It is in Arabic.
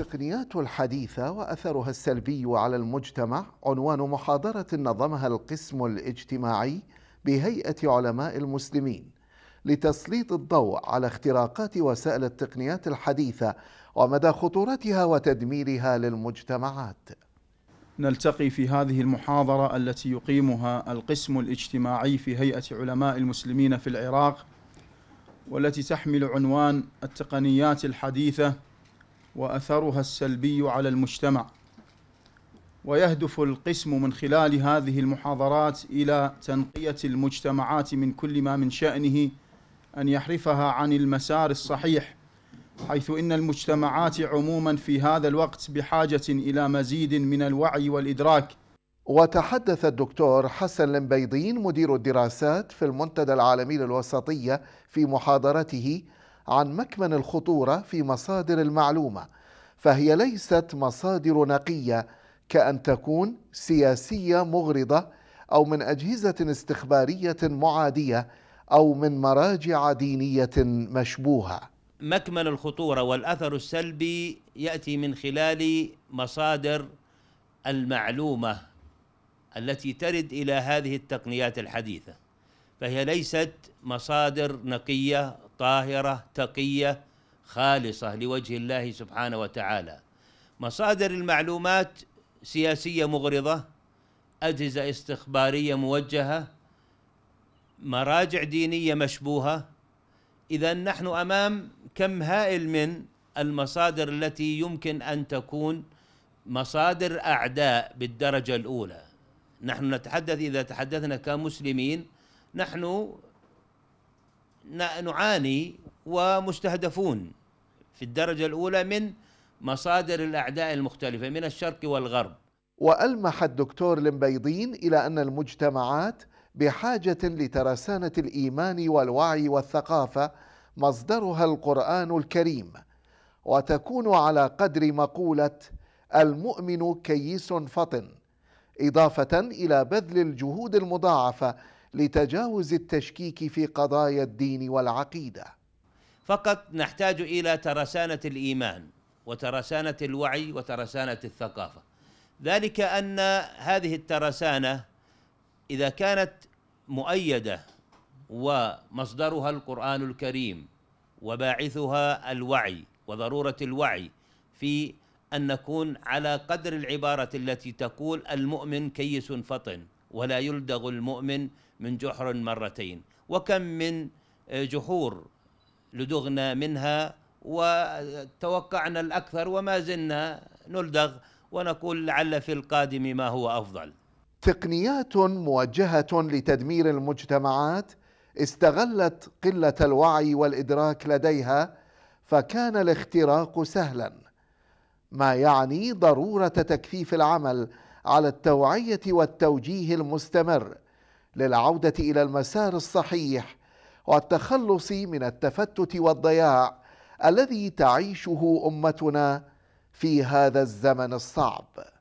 التقنيات الحديثة وأثرها السلبي على المجتمع عنوان محاضرة نظمها القسم الاجتماعي بهيئة علماء المسلمين لتسليط الضوء على اختراقات وسائل التقنيات الحديثة ومدى خطورتها وتدميرها للمجتمعات. نلتقي في هذه المحاضرة التي يقيمها القسم الاجتماعي في هيئة علماء المسلمين في العراق والتي تحمل عنوان التقنيات الحديثة واثرها السلبي على المجتمع ويهدف القسم من خلال هذه المحاضرات الى تنقيه المجتمعات من كل ما من شانه ان يحرفها عن المسار الصحيح حيث ان المجتمعات عموما في هذا الوقت بحاجه الى مزيد من الوعي والادراك وتحدث الدكتور حسن لمبيضين مدير الدراسات في المنتدى العالمي للوسطيه في محاضرته عن مكمن الخطورة في مصادر المعلومة فهي ليست مصادر نقية كأن تكون سياسية مغرضة أو من أجهزة استخبارية معادية أو من مراجع دينية مشبوهة مكمن الخطورة والأثر السلبي يأتي من خلال مصادر المعلومة التي ترد إلى هذه التقنيات الحديثة فهي ليست مصادر نقية طاهرة تقية خالصة لوجه الله سبحانه وتعالى مصادر المعلومات سياسية مغرضة أجهزة استخبارية موجهة مراجع دينية مشبوهة إذا نحن أمام كم هائل من المصادر التي يمكن أن تكون مصادر أعداء بالدرجة الأولى نحن نتحدث إذا تحدثنا كمسلمين نحن نعاني ومستهدفون في الدرجة الأولى من مصادر الأعداء المختلفة من الشرق والغرب وألمح الدكتور لمبيضين إلى أن المجتمعات بحاجة لترسانة الإيمان والوعي والثقافة مصدرها القرآن الكريم وتكون على قدر مقولة المؤمن كيس فطن إضافة إلى بذل الجهود المضاعفة لتجاوز التشكيك في قضايا الدين والعقيده فقط نحتاج الى ترسانه الايمان وترسانه الوعي وترسانه الثقافه ذلك ان هذه الترسانه اذا كانت مؤيده ومصدرها القران الكريم وباعثها الوعي وضروره الوعي في ان نكون على قدر العباره التي تقول المؤمن كيس فطن ولا يلدغ المؤمن من جحر مرتين وكم من آه، جحور لدغنا منها وتوقعنا الأكثر وما زلنا نلدغ ونقول لعل في القادم ما هو أفضل تقنيات موجهة لتدمير المجتمعات استغلت قلة الوعي والإدراك لديها فكان الاختراق سهلا ما يعني ضرورة تكثيف العمل على التوعيه والتوجيه المستمر للعوده الى المسار الصحيح والتخلص من التفتت والضياع الذي تعيشه امتنا في هذا الزمن الصعب